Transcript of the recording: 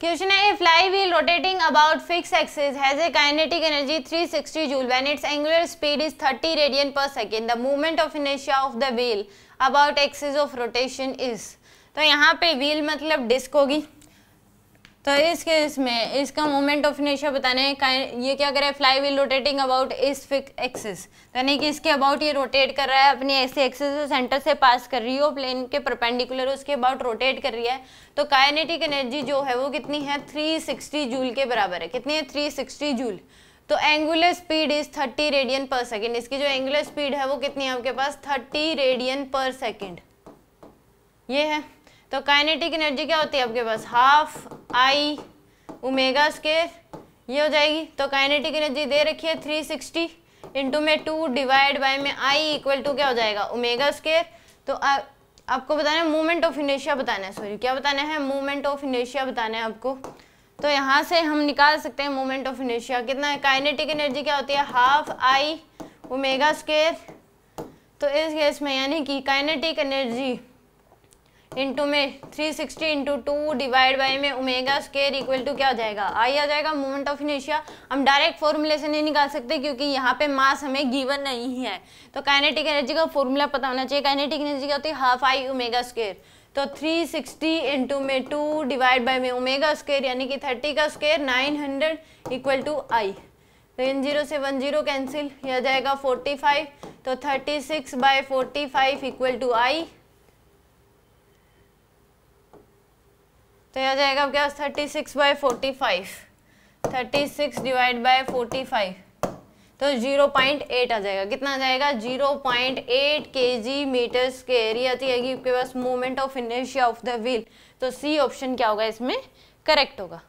question है flywheel rotating about fix axis has a kinetic energy 360 joule when its angular speed is thirty radian per second the movement of inertia of the wheel about axis of rotation is तो यहाँ पे wheel मतलब disc होगी तो इस case में इसका moment of inertia बताने है ये क्या करे फ्लाई व्हील रोटेटिंग अबाउट इस फिक्स एक्सिस यानी कि इसके अबाउट ये रोटेट कर रहा है अपनी ऐसे एक्सिस से सेंटर से पास कर रही हो प्लेन के परपेंडिकुलर उसके अबाउट रोटेट कर रही है तो काइनेटिक एनर्जी जो है वो कितनी है 360 जूल के बराबर है कितनी है 360 जूल तो angular speed is thirty radian per second इसकी जो एंगुलर स्पीड है वो कितनी है आपके पास थर्टी रेडियन पर सेकेंड ये है तो काइनेटिक एनर्जी क्या होती है आपके पास हाफ आई ओमेगा स्केयर ये हो जाएगी तो काइनेटिक एनर्जी दे रखी है 360 सिक्सटी इंटू में टू डिवाइड बाई में आई इक्वल टू क्या हो जाएगा ओमेगा स्केयर तो आ, आपको बताना है मूवमेंट ऑफ इनेशिया बताना है सॉरी क्या बताना है मूवमेंट ऑफ इनेशिया बताना है आपको तो यहाँ से हम निकाल सकते हैं मूवमेंट ऑफ इनेशिया कितना है काइनेटिक एनर्जी क्या होती है हाफ आई ओमेगा स्केयर तो इस केस में यानी कि काइनेटिक एनर्जी इंटू में 360 sixty into two divide by में ओमेगा स्केयर इक्वल टू क्या हो जाएगा आई आ जाएगा मोमेंट ऑफ इनिशिया हम डायरेक्ट फॉर्मूले से नहीं निकाल सकते क्योंकि यहाँ पे मास हमें गिवन नहीं है तो काइनेटिक एनर्जी का फॉर्मूला पता होना चाहिए काइनेटिक एनर्जी क्या होती है हाफ आई ओमेगा स्केयर तो 360 सिक्सटी इंटू में टू डिवाइड बाई में ओमेगा स्केयर यानी कि थर्टी का square nine hundred equal to I तो इन जीरो से वन जीरो कैंसिल यह जाएगा फोर्टी फाइव तो thirty six by forty five equal to I तो आ जाएगा आपके पास thirty six by forty five thirty six divide by forty five तो जीरो पॉइंट एट आ जाएगा कितना आ जाएगा जीरो पॉइंट एट के जी मीटर स्केयर ये आती है आपके पास movement of inertia of the wheel तो सी ऑप्शन क्या होगा इसमें करेक्ट होगा